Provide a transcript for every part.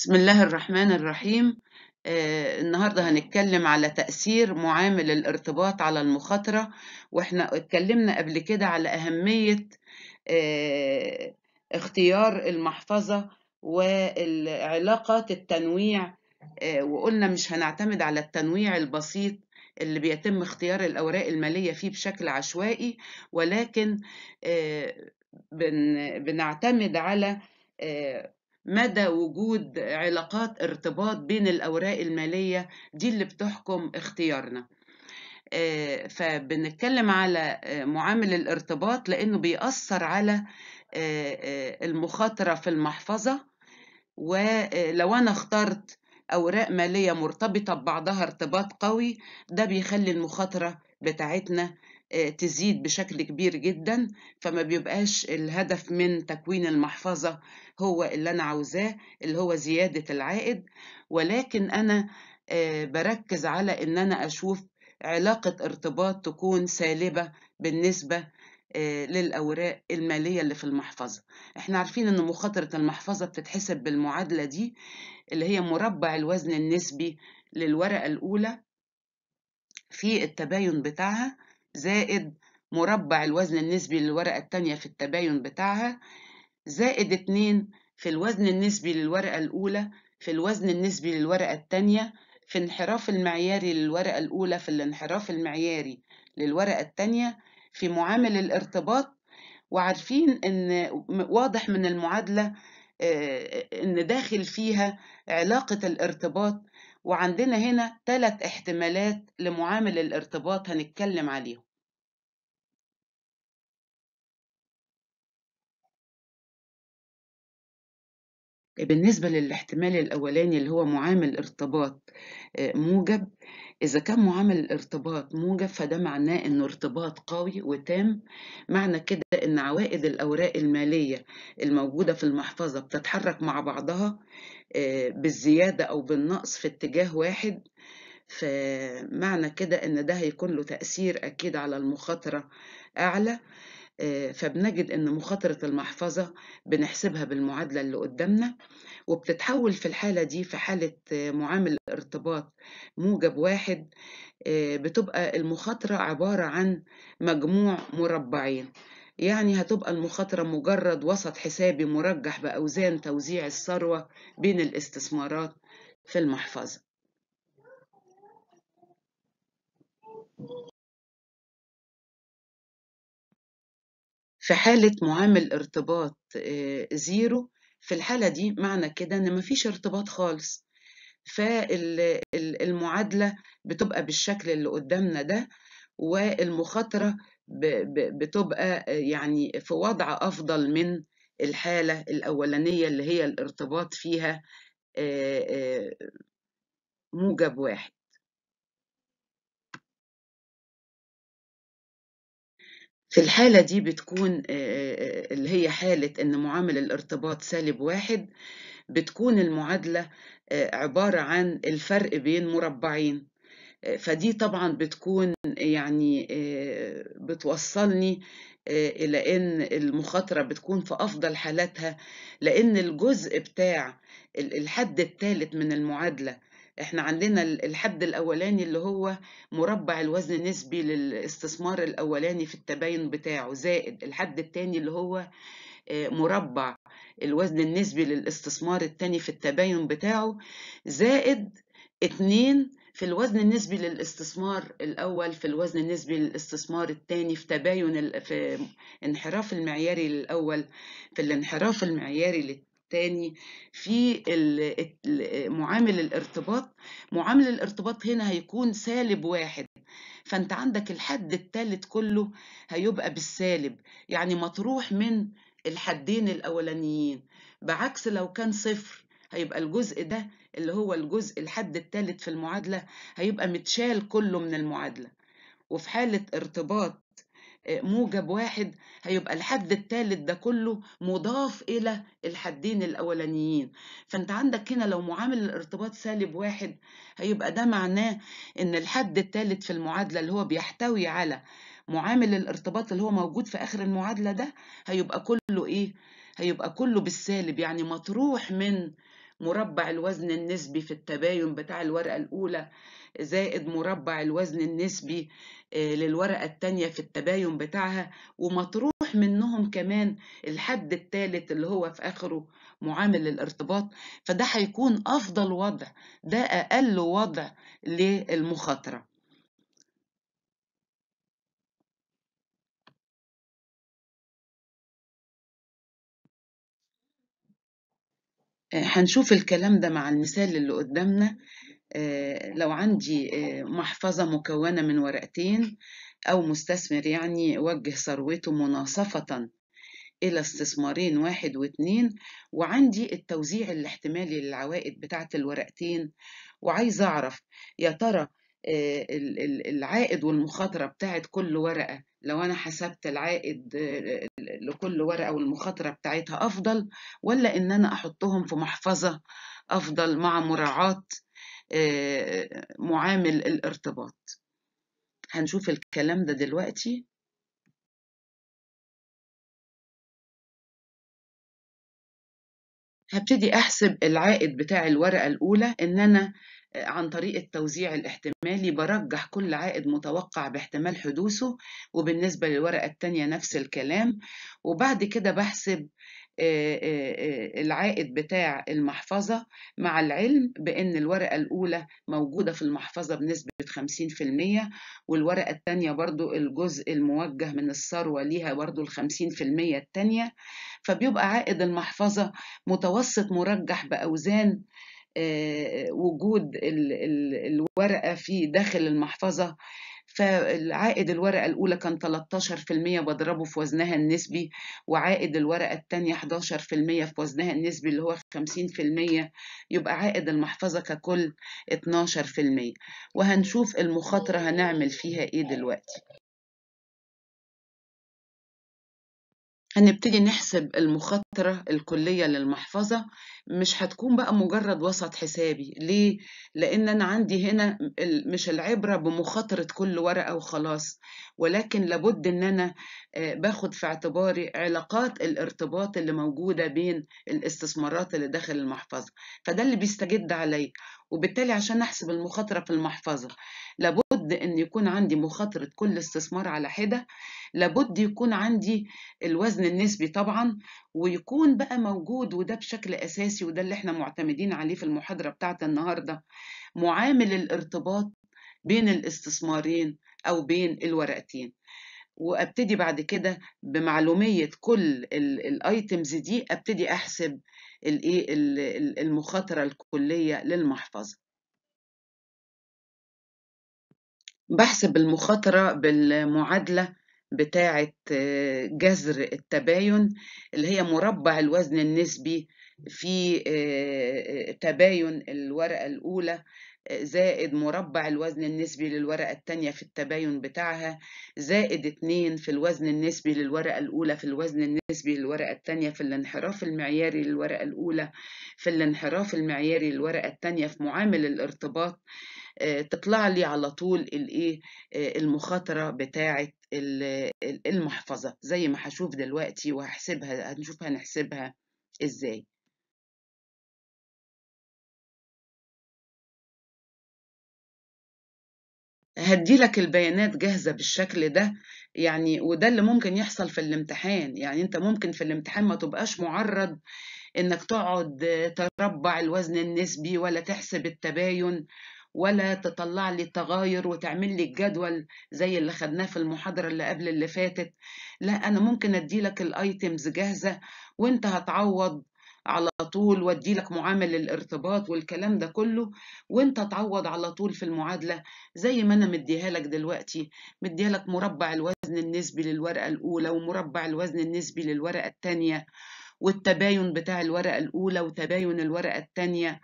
بسم الله الرحمن الرحيم آه النهارده هنتكلم على تأثير معامل الارتباط على المخاطرة واحنا اتكلمنا قبل كده على أهمية آه اختيار المحفظة والعلاقات التنويع آه وقلنا مش هنعتمد على التنويع البسيط اللي بيتم اختيار الأوراق المالية فيه بشكل عشوائي ولكن آه، بن بنعتمد على آه، مدى وجود علاقات ارتباط بين الأوراق المالية دي اللي بتحكم اختيارنا آه، فبنتكلم على آه، معامل الارتباط لأنه بيأثر على آه، المخاطرة في المحفظة ولو أنا اخترت أوراق مالية مرتبطة ببعضها ارتباط قوي ده بيخلي المخاطرة بتاعتنا آه، تزيد بشكل كبير جدا فما بيبقاش الهدف من تكوين المحفظة هو اللي أنا عاوزاه اللي هو زيادة العائد ولكن أنا آه، بركز على إن أنا أشوف علاقة ارتباط تكون سالبة بالنسبة آه، للأوراق المالية اللي في المحفظة احنا عارفين ان مخاطرة المحفظة بتتحسب بالمعادلة دي اللي هي مربع الوزن النسبي للورقة الأولى في التباين بتاعها زائد مربع الوزن النسبي للورقة التانية في التباين بتاعها زائد اتنين في الوزن النسبي للورقة الأولى في الوزن النسبي للورقة التانية في انحراف المعياري للورقة الأولى في الانحراف المعياري للورقة التانية في معامل الارتباط وعارفين إن واضح من المعادلة آه، إن داخل فيها علاقة الارتباط وعندنا هنا ثلاث احتمالات لمعامل الارتباط هنتكلم عليهم بالنسبة للاحتمال الأولاني اللي هو معامل ارتباط آه، موجب إذا كان معامل الارتباط موجب فده معناه إنه ارتباط قوي وتام معنى كده إن عوائد الأوراق المالية الموجودة في المحفظة بتتحرك مع بعضها آه، بالزيادة أو بالنقص في اتجاه واحد فمعنى كده إن ده هيكون له تأثير أكيد على المخاطرة أعلى آه، فبنجد إن مخاطرة المحفظة بنحسبها بالمعادلة اللي قدامنا وبتتحول في الحالة دي في حالة معامل ارتباط موجب واحد آه، بتبقى المخاطرة عبارة عن مجموع مربعين يعني هتبقى المخاطرة مجرد وسط حسابي مرجح بأوزان توزيع الثروة بين الاستثمارات في المحفظة في حالة معامل ارتباط زيرو آه، في الحالة دي معنى كده إن مفيش ارتباط خالص فالمعادلة بتبقى بالشكل اللي قدامنا ده والمخاطرة بتبقى آه، يعني في وضع أفضل من الحالة الأولانية اللي هي الارتباط فيها آه، موجب واحد في الحالة دي بتكون آه، آه، اللي هي حالة إن معامل الارتباط سالب واحد بتكون المعادلة آه، عبارة عن الفرق بين مربعين فدي طبعا بتكون يعني بتوصلني إلى إن المخاطرة بتكون في أفضل حالاتها لأن الجزء بتاع الحد الثالث من المعادلة احنا عندنا الحد الاولاني اللي هو مربع الوزن النسبي للاستثمار الاولاني في التباين بتاعه زائد الحد الثاني اللي هو آه، مربع الوزن النسبي للاستثمار الثاني في التباين بتاعه زائد اتنين في الوزن النسبي للاستثمار الأول في الوزن النسبي للاستثمار الثاني في تباين في انحراف المعياري الأول في الانحراف المعياري للتاني. تاني في معامل الارتباط معامل الارتباط هنا هيكون سالب واحد فانت عندك الحد التالت كله هيبقى بالسالب يعني مطروح من الحدين الاولانيين بعكس لو كان صفر هيبقى الجزء ده اللي هو الجزء الحد التالت في المعادلة هيبقى متشال كله من المعادلة وفي حالة ارتباط موجب واحد هيبقى الحد الثالث ده كله مضاف إلى الحدين الأولانيين فأنت عندك هنا لو معامل الارتباط سالب واحد هيبقى ده معناه إن الحد الثالث في المعادلة اللي هو بيحتوي على معامل الارتباط اللي هو موجود في آخر المعادلة ده هيبقى كله إيه؟ هيبقى كله بالسالب يعني مطروح من مربع الوزن النسبي في التباين بتاع الورقة الأولى زائد مربع الوزن النسبي آه، للورقة التانية في التباين بتاعها ومطروح منهم كمان الحد التالت اللي هو في آخره معامل الارتباط فده هيكون أفضل وضع ده أقل وضع للمخاطرة آه، هنشوف الكلام ده مع المثال اللي قدامنا آه، لو عندي آه، محفظة مكونة من ورقتين أو مستثمر يعني وجه ثروته مناصفة إلى استثمارين واحد واتنين وعندي التوزيع الاحتمالي للعوائد بتاعة الورقتين وعايز أعرف يا ترى العائد والمخاطرة بتاعة كل ورقة لو أنا حسبت العائد آه، لكل ورقة والمخاطرة بتاعتها أفضل ولا إن أنا أحطهم في محفظة أفضل مع مراعاة آه، معامل الارتباط هنشوف الكلام ده دلوقتي هبتدي أحسب العائد بتاع الورقة الأولى إن أنا عن طريق التوزيع الاحتمالي برجح كل عائد متوقع باحتمال حدوثه وبالنسبة للورقة التانية نفس الكلام وبعد كده بحسب آه، آه، آه، العائد بتاع المحفظة مع العلم بأن الورقة الأولى موجودة في المحفظة بنسبة 50% والورقة التانية برضو الجزء الموجه من الثروة ليها برضو ال 50% التانية فبيبقى عائد المحفظة متوسط مرجح بأوزان آه، وجود الورقة في داخل المحفظة فالعائد الورقة الأولى كان 13% بضربه في وزنها النسبي وعائد الورقة الثانية 11% في وزنها النسبي اللي هو 50% يبقى عائد المحفظة ككل 12% وهنشوف المخاطرة هنعمل فيها إيه دلوقتي هنبتدي نحسب المخاطرة الكلية للمحفظة مش هتكون بقى مجرد وسط حسابي ليه؟ لأن أنا عندي هنا مش العبرة بمخاطرة كل ورقة وخلاص ولكن لابد أن أنا آه، باخد في اعتباري علاقات الارتباط اللي موجودة بين الاستثمارات اللي داخل المحفظة فده اللي بيستجد عليا وبالتالي عشان أحسب المخاطرة في المحفظة لابد أن يكون عندي مخاطرة كل استثمار على حدة لابد يكون عندي الوزن النسبي طبعا ويكون بقى موجود وده بشكل أساسي وده اللي احنا معتمدين عليه في المحاضرة بتاعت النهاردة معامل الارتباط بين الاستثمارين أو بين الورقتين وابتدي بعد كده بمعلوميه كل الايتمز دي ابتدي احسب الايه المخاطره الكليه للمحفظه بحسب المخاطره بالمعادله بتاعه جذر التباين اللي هي مربع الوزن النسبي في آه، آه، تباين الورقه الاولى زائد مربع الوزن النسبي للورقة التانية في التباين بتاعها زائد 2 في الوزن النسبي للورقة الأولى في الوزن النسبي للورقة التانية في الانحراف المعياري للورقة الأولى في الانحراف المعياري للورقة التانية في معامل الارتباط آه، تطلع لي على طول الايه آه، المخاطره بتاعه المحفظه زي ما هشوف دلوقتي وهحسبها هنشوف هنحسبها ازاي هدي لك البيانات جاهزة بالشكل ده يعني وده اللي ممكن يحصل في الامتحان يعني انت ممكن في الامتحان ما تبقاش معرض انك تقعد تربع الوزن النسبي ولا تحسب التباين ولا تطلع لي التغاير وتعمل لي الجدول زي اللي خدناه في المحاضرة اللي قبل اللي فاتت لا أنا ممكن أدي لك الأيتمز جاهزة وأنت هتعوض على طول وادي لك معامل الارتباط والكلام ده كله وانت تعوض على طول في المعادله زي ما انا مديها لك دلوقتي مديها لك مربع الوزن النسبي للورقه الاولى ومربع الوزن النسبي للورقه الثانيه والتباين بتاع الورقه الاولى وتباين الورقه الثانيه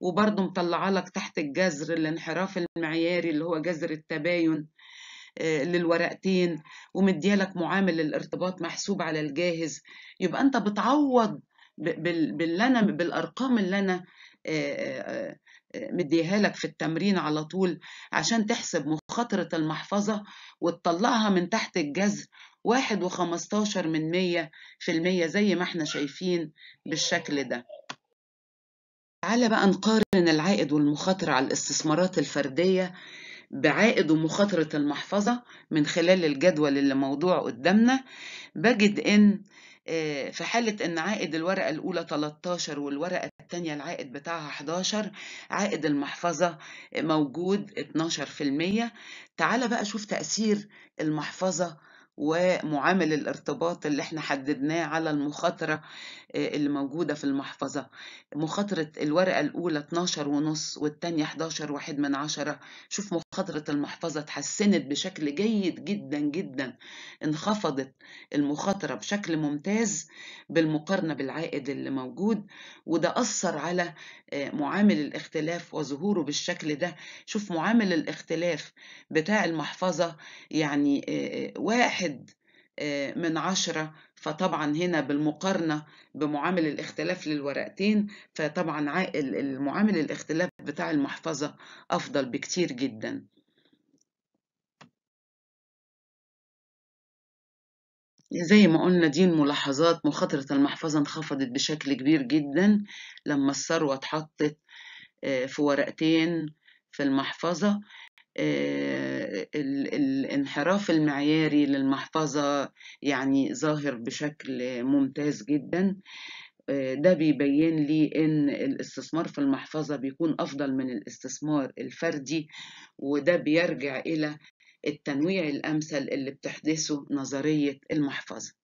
وبرضه مطلعه لك تحت الجذر الانحراف المعياري اللي هو جذر التباين آه، للورقتين لك معامل الارتباط محسوب على الجاهز يبقى انت بتعوض باللي انا بالارقام اللي انا مديها لك في التمرين على طول عشان تحسب مخاطرة المحفظة وتطلعها من تحت الجذر واحد وخمستاشر من مية في المية زي ما احنا شايفين بالشكل ده تعالى بقى نقارن العائد والمخاطرة على الاستثمارات الفردية بعائد ومخاطرة المحفظة من خلال الجدول اللي موضوع قدامنا بجد إن آه، في حالة إن عائد الورقة الأولى 13 والورقة الثانية العائد بتاعها 11 عائد المحفظة موجود 12% تعال بقى شوف تأثير المحفظة ومعامل الارتباط اللي احنا حددناه على المخاطرة آه، اللي موجودة في المحفظة مخاطرة الورقة الأولى 12 ونص والتانية 11 واحد من عشرة شوف مخاطرة المحفظة تحسنت بشكل جيد جدا جدا انخفضت المخاطرة بشكل ممتاز بالمقارنة بالعائد اللي موجود وده أثر على آه، معامل الاختلاف وظهوره بالشكل ده شوف معامل الاختلاف بتاع المحفظة يعني آه، واحد واحد آه، من عشرة فطبعا هنا بالمقارنة بمعامل الاختلاف للورقتين فطبعا المعامل الاختلاف بتاع المحفظة أفضل بكتير جدا زي ما قلنا دي الملاحظات مخاطرة المحفظة انخفضت بشكل كبير جدا لما الثروة اتحطت آه، في ورقتين في المحفظة آه، الانحراف المعياري للمحفظة يعني ظاهر بشكل ممتاز جدا آه، ده بيبين لي ان الاستثمار في المحفظة بيكون افضل من الاستثمار الفردي وده بيرجع الى التنويع الامثل اللي بتحدثه نظرية المحفظة